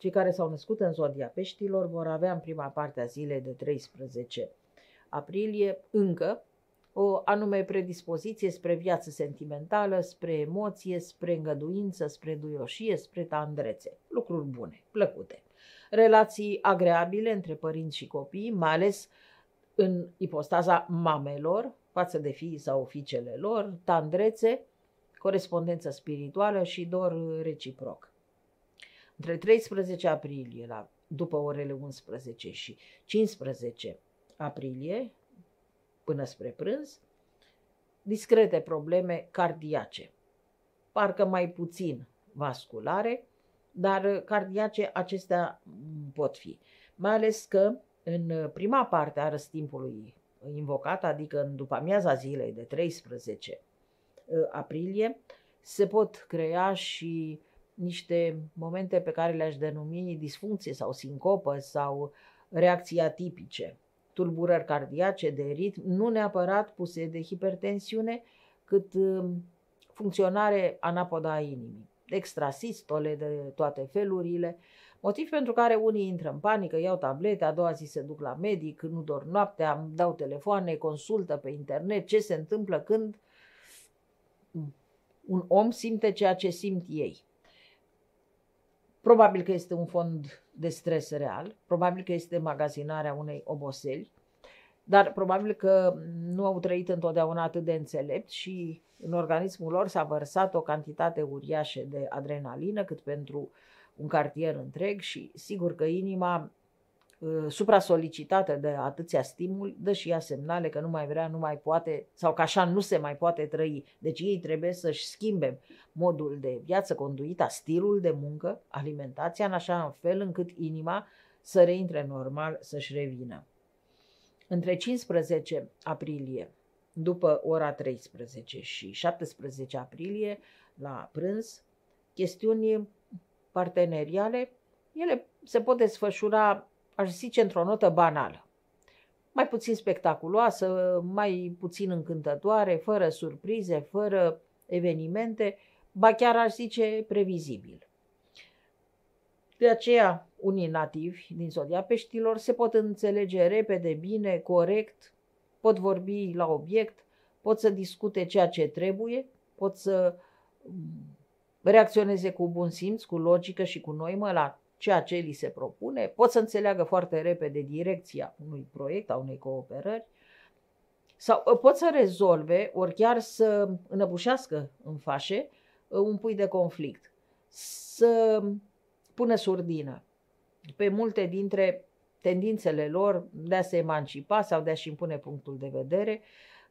Cei care s-au născut în zodia peștilor vor avea în prima parte a zilei de 13 aprilie încă o anume predispoziție spre viață sentimentală, spre emoție, spre îngăduință, spre duioșie, spre tandrețe. Lucruri bune, plăcute. Relații agreabile între părinți și copii, mai ales în ipostaza mamelor față de fii sau fiicele lor, tandrețe, corespondență spirituală și dor reciproc între 13 aprilie, la, după orele 11 și 15 aprilie, până spre prânz, discrete probleme cardiace, parcă mai puțin vasculare, dar cardiace acestea pot fi. Mai ales că în prima parte a răstimpului invocat, adică în după amiaza zilei de 13 uh, aprilie, se pot crea și niște momente pe care le-aș denumi disfuncție sau sincopă sau reacții atipice, tulburări cardiace de ritm, nu neapărat puse de hipertensiune, cât um, funcționare anapoda a inimii, extrasistole de toate felurile, motiv pentru care unii intră în panică, iau tablete, a doua zi se duc la medic, nu dorm noaptea, dau telefoane, consultă pe internet ce se întâmplă când un om simte ceea ce simt ei. Probabil că este un fond de stres real, probabil că este magazinarea unei oboseli, dar probabil că nu au trăit întotdeauna atât de înțelept și în organismul lor s-a vărsat o cantitate uriașă de adrenalină, cât pentru un cartier întreg și sigur că inima Uh, supra-solicitată de atâția stimuli, dă și ea semnale că nu mai vrea, nu mai poate sau că așa nu se mai poate trăi. Deci ei trebuie să-și schimbe modul de viață, conduita, stilul de muncă, alimentația în așa fel încât inima să reintre normal, să-și revină. Între 15 aprilie după ora 13 și 17 aprilie la prânz, chestiuni parteneriale, ele se pot desfășura aș zice, într-o notă banală. Mai puțin spectaculoasă, mai puțin încântătoare, fără surprize, fără evenimente, ba chiar aș zice previzibil. De aceea, unii nativi din zodia peștilor se pot înțelege repede, bine, corect, pot vorbi la obiect, pot să discute ceea ce trebuie, pot să reacționeze cu bun simț, cu logică și cu noimă la ceea ce li se propune, pot să înțeleagă foarte repede direcția unui proiect, a unei cooperări, sau ă, pot să rezolve, ori chiar să înăbușească în fașe ă, un pui de conflict, să pună surdină pe multe dintre tendințele lor de a se emancipa sau de a-și impune punctul de vedere,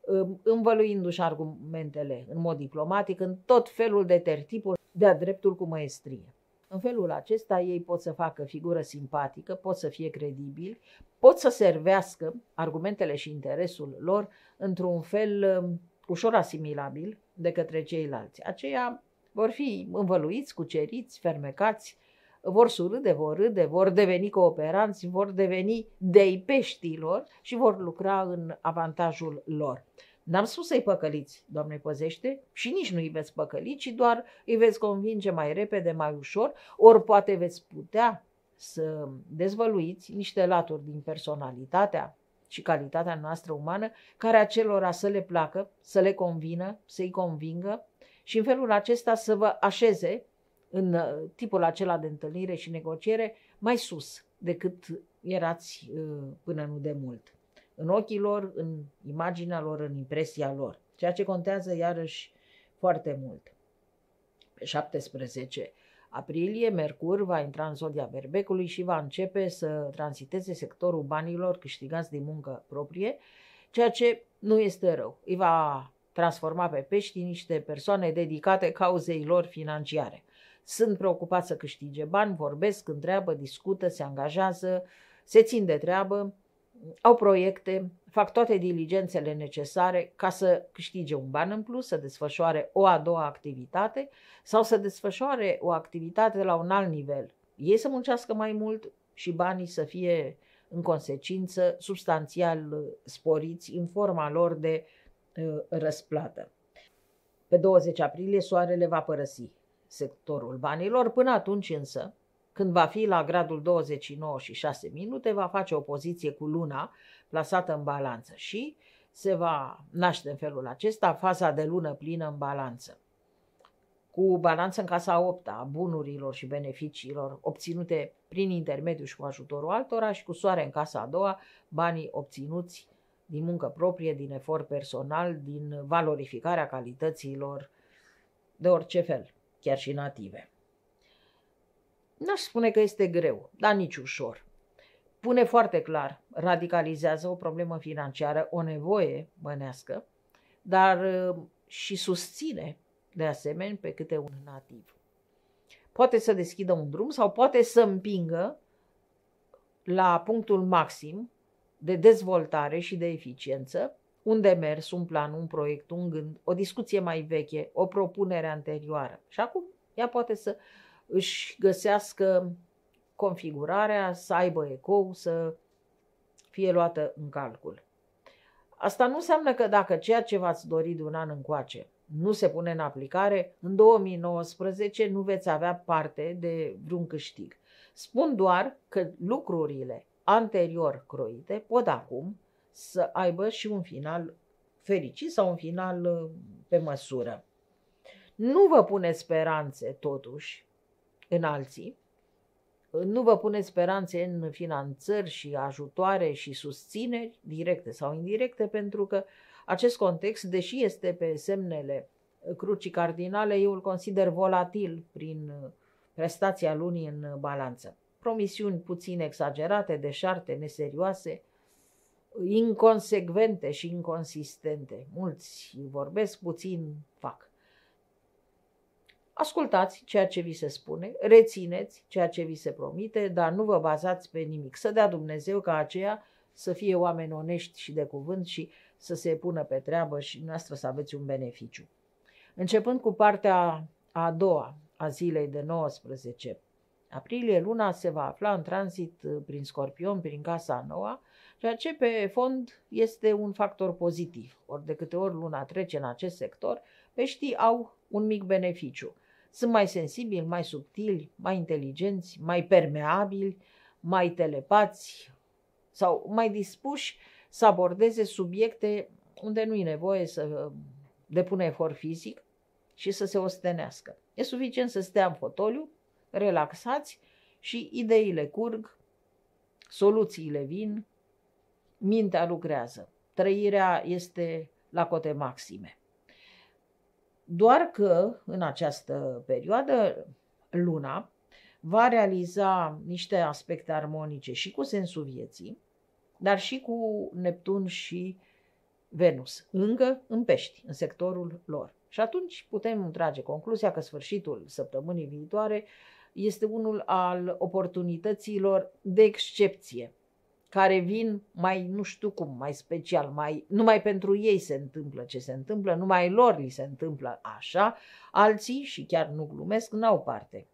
ă, învăluindu-și argumentele în mod diplomatic, în tot felul de tertipuri, de-a dreptul cu maestrie. În felul acesta ei pot să facă figură simpatică, pot să fie credibili, pot să servească argumentele și interesul lor într-un fel um, ușor asimilabil de către ceilalți. Aceia vor fi învăluiți, cuceriți, fermecați, vor surâde, vor râde, vor deveni cooperanți, vor deveni dei peștilor și vor lucra în avantajul lor. N-am spus să-i păcăliți, Doamne păzește, și nici nu îi veți păcăli, ci doar îi veți convinge mai repede, mai ușor, ori poate veți putea să dezvăluiți niște laturi din personalitatea și calitatea noastră umană, care acelora să le placă, să le convină, să-i convingă și în felul acesta să vă așeze în uh, tipul acela de întâlnire și negociere mai sus decât erați uh, până nu de mult în ochii lor, în imaginea lor, în impresia lor, ceea ce contează iarăși foarte mult. Pe 17 aprilie, Mercur va intra în zodia berbecului și va începe să transiteze sectorul banilor câștigați din muncă proprie, ceea ce nu este rău. Îi va transforma pe pești niște persoane dedicate cauzei lor financiare. Sunt preocupați să câștige bani, vorbesc, întreabă, discută, se angajează, se țin de treabă, au proiecte, fac toate diligențele necesare ca să câștige un ban în plus, să desfășoare o a doua activitate sau să desfășoare o activitate la un alt nivel. Ei să muncească mai mult și banii să fie în consecință substanțial uh, sporiți în forma lor de uh, răsplată. Pe 20 aprilie soarele va părăsi sectorul banilor, până atunci însă când va fi la gradul 29 și 6 minute, va face o poziție cu luna plasată în balanță și se va naște în felul acesta faza de lună plină în balanță. Cu balanță în casa 8 a bunurilor și beneficiilor obținute prin intermediul și cu ajutorul altora și cu soare în casa a doua, banii obținuți din muncă proprie, din efort personal, din valorificarea calităților de orice fel, chiar și native. N-aș spune că este greu, dar nici ușor. Pune foarte clar, radicalizează o problemă financiară, o nevoie mănească, dar uh, și susține de asemenea pe câte un nativ. Poate să deschidă un drum sau poate să împingă la punctul maxim de dezvoltare și de eficiență un demers, un plan, un proiect, un gând, o discuție mai veche, o propunere anterioară. Și acum ea poate să își găsească configurarea, să aibă ecou, să fie luată în calcul. Asta nu înseamnă că dacă ceea ce v-ați dorit de un an încoace nu se pune în aplicare, în 2019 nu veți avea parte de vreun câștig. Spun doar că lucrurile anterior croite pot acum să aibă și un final fericit sau un final uh, pe măsură. Nu vă pune speranțe, totuși, în alții. Nu vă puneți speranțe în finanțări și ajutoare și susțineri directe sau indirecte, pentru că acest context, deși este pe semnele crucii cardinale, eu îl consider volatil prin prestația lunii în balanță. Promisiuni puțin exagerate, deșarte, neserioase, inconsecvente și inconsistente. Mulți vorbesc, puțin fac. Ascultați ceea ce vi se spune, rețineți ceea ce vi se promite, dar nu vă bazați pe nimic. Să dea Dumnezeu ca aceea să fie oameni onești și de cuvânt și să se pună pe treabă și noastră să aveți un beneficiu. Începând cu partea a doua a zilei de 19 aprilie, luna se va afla în tranzit prin Scorpion, prin Casa Noua, ceea ce pe fond este un factor pozitiv. Ori de câte ori luna trece în acest sector, peștii au un mic beneficiu. Sunt mai sensibili, mai subtili, mai inteligenți, mai permeabili, mai telepați sau mai dispuși să abordeze subiecte unde nu e nevoie să depună efort fizic și să se ostenească. E suficient să stea în fotoliu, relaxați și ideile curg, soluțiile vin, mintea lucrează. Trăirea este la cote maxime. Doar că în această perioadă luna va realiza niște aspecte armonice și cu sensul vieții, dar și cu Neptun și Venus, încă în pești, în sectorul lor. Și atunci putem trage concluzia că sfârșitul săptămânii viitoare este unul al oportunităților de excepție care vin mai nu știu cum, mai special, mai, numai pentru ei se întâmplă ce se întâmplă, numai lor li se întâmplă așa, alții, și chiar nu glumesc, n-au parte.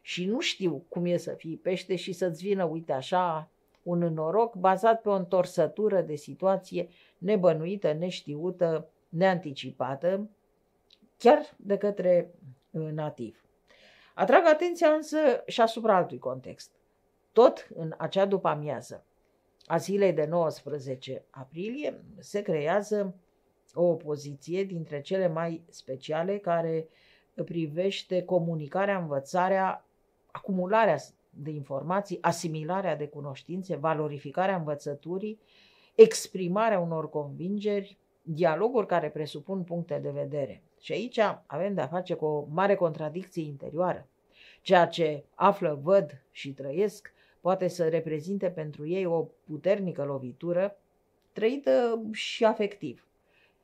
Și nu știu cum e să fii pește și să-ți vină, uite așa, un noroc bazat pe o întorsătură de situație nebănuită, neștiută, neanticipată, chiar de către uh, nativ. Atrag atenția însă și asupra altui context. Tot în acea după amiază, a zilei de 19 aprilie se creează o opoziție dintre cele mai speciale care privește comunicarea, învățarea, acumularea de informații, asimilarea de cunoștințe, valorificarea învățăturii, exprimarea unor convingeri, dialoguri care presupun puncte de vedere. Și aici avem de-a face cu o mare contradicție interioară. Ceea ce află, văd și trăiesc poate să reprezinte pentru ei o puternică lovitură, trăită și afectiv.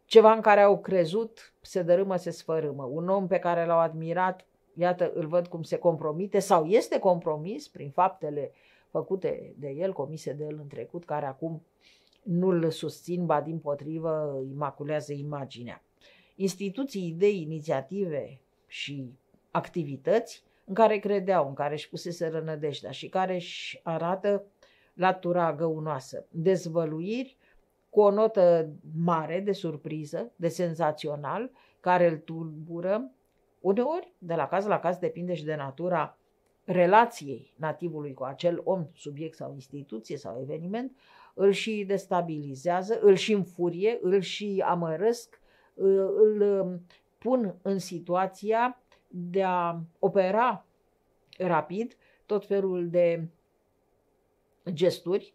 Ceva în care au crezut se dărâmă, se sfărâmă. Un om pe care l-au admirat, iată, îl văd cum se compromite sau este compromis prin faptele făcute de el, comise de el în trecut, care acum nu îl susțin, ba din potrivă imaculează imaginea. Instituții, idei, inițiative și activități în care credeau, în care își pusese rănădejdea și care își arată latura găunoasă. Dezvăluiri cu o notă mare de surpriză, de senzațional, care îl tulbură. Uneori, de la caz la caz, depinde și de natura relației nativului cu acel om, subiect sau instituție sau eveniment, îl și destabilizează, îl și înfurie, îl și amărăsc, îl um, pun în situația de a opera rapid tot felul de gesturi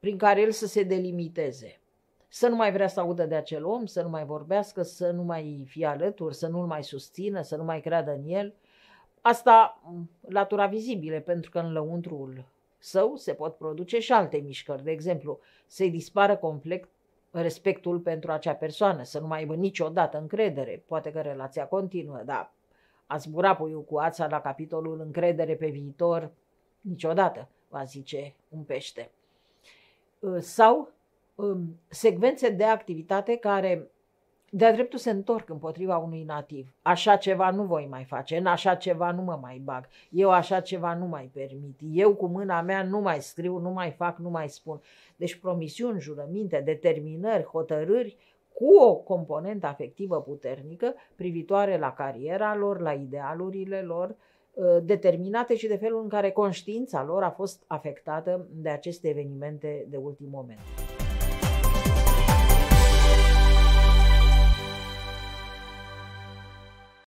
prin care el să se delimiteze. Să nu mai vrea să audă de acel om, să nu mai vorbească, să nu mai fie alături, să nu-l mai susțină, să nu mai creadă în el. Asta mm, latura vizibile, pentru că în lăuntrul său se pot produce și alte mișcări. De exemplu, să-i dispară complet respectul pentru acea persoană, să nu mai aibă niciodată încredere. Poate că relația continuă, dar a zbura ața la capitolul încredere pe viitor, niciodată, va zice un pește. Ă, sau secvențe de activitate care de-a dreptul se întorc împotriva unui nativ. Așa ceva nu voi mai face, în așa ceva nu mă mai bag, eu așa ceva nu mai permit, eu cu mâna mea nu mai scriu, nu mai fac, nu mai spun. Deci promisiuni, jurăminte, determinări, hotărâri cu o componentă afectivă puternică privitoare la cariera lor, la idealurile lor, ă, determinate și de felul în care conștiința lor a fost afectată de aceste evenimente de ultim moment.